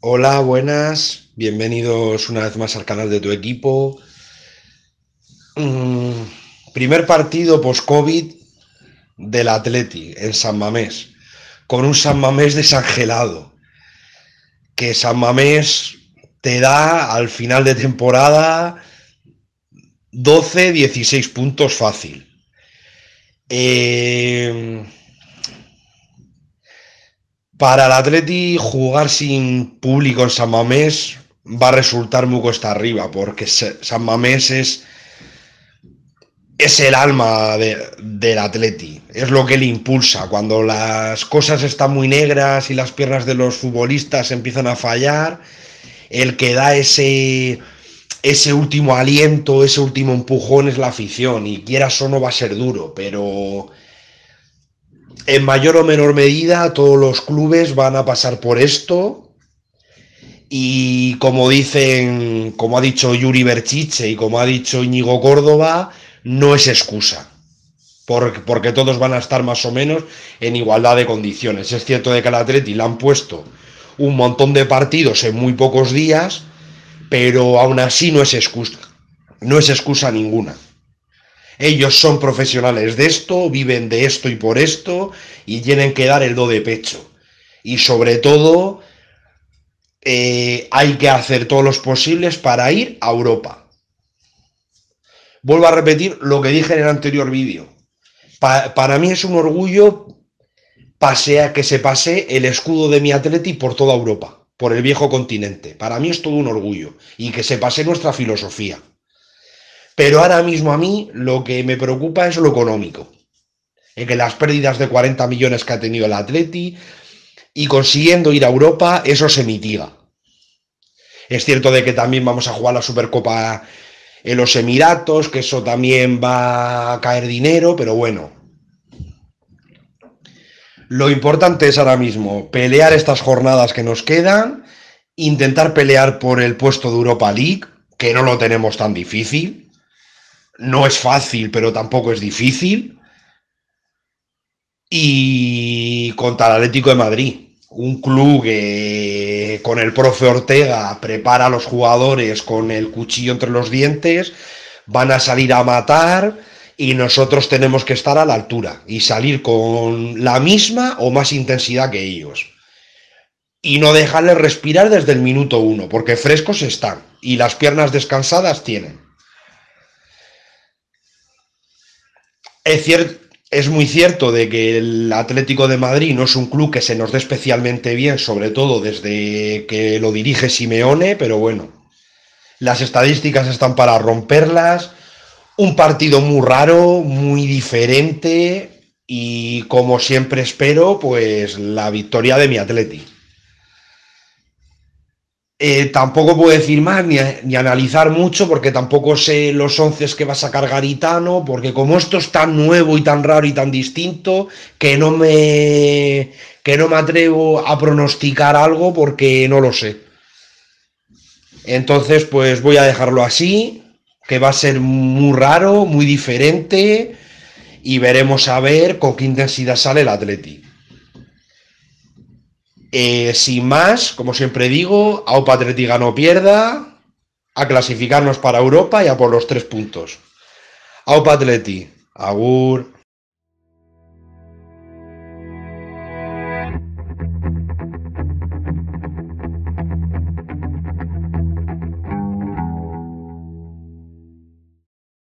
Hola, buenas, bienvenidos una vez más al canal de tu equipo. Mm, primer partido post-COVID del Atleti en San Mamés, con un San Mamés desangelado, que San Mamés te da al final de temporada 12, 16 puntos fácil. Eh, para el Atleti jugar sin público en San Mamés va a resultar muy cuesta arriba, porque San Mamés es, es el alma del atleti, es lo que le impulsa. Cuando las cosas están muy negras y las piernas de los futbolistas empiezan a fallar, el que da ese, ese último aliento, ese último empujón es la afición, y quieras o no va a ser duro, pero en mayor o menor medida todos los clubes van a pasar por esto y como dicen, como ha dicho Yuri Berchiche y como ha dicho Íñigo Córdoba, no es excusa. Porque, todos van a estar más o menos en igualdad de condiciones. Es cierto de que al Atleti le han puesto un montón de partidos en muy pocos días, pero aún así no es excusa, no es excusa ninguna. Ellos son profesionales de esto, viven de esto y por esto, y tienen que dar el do de pecho. Y sobre todo, eh, hay que hacer todos los posibles para ir a Europa. Vuelvo a repetir lo que dije en el anterior vídeo. para mí es un orgullo pasea que se pase el escudo de mi atleti por toda Europa, por el viejo continente. Para mí es todo un orgullo y que se pase nuestra filosofía. Pero ahora mismo a mí lo que me preocupa es lo económico. En que las pérdidas de 40 millones que ha tenido el Atleti y consiguiendo ir a Europa, eso se mitiga. Es cierto de que también vamos a jugar la Supercopa en los Emiratos, que eso también va a caer dinero, pero bueno. Lo importante es ahora mismo pelear estas jornadas que nos quedan, intentar pelear por el puesto de Europa League, que no lo tenemos tan difícil no es fácil, pero tampoco es difícil. Y contra el Atlético de Madrid, un club que con el profe Ortega prepara a los jugadores con el cuchillo entre los dientes, van a salir a matar y nosotros tenemos que estar a la altura y salir con la misma o más intensidad que ellos. Y no dejarles respirar desde el minuto uno, porque frescos están y las piernas descansadas tienen. es es muy cierto de que el Atlético de Madrid no es un club que se nos dé especialmente bien, sobre todo desde que lo dirige Simeone, pero bueno, las estadísticas están para romperlas. Un partido muy raro, muy diferente y como siempre espero, pues la victoria de mi Atlético. Eh, tampoco puedo decir más ni, analizar mucho porque tampoco sé los once que vas a y Garitano, porque como esto es tan nuevo y tan raro y tan distinto, que no me, que no me atrevo a pronosticar algo porque no lo sé. Entonces, pues voy a dejarlo así, que va a ser muy raro, muy diferente, y veremos a ver con qué intensidad sale el Atlético. Eh, sin más, como siempre digo, a Opa gano no pierda, a clasificarnos para Europa y a por los tres puntos. Aupa Atleti, Agur.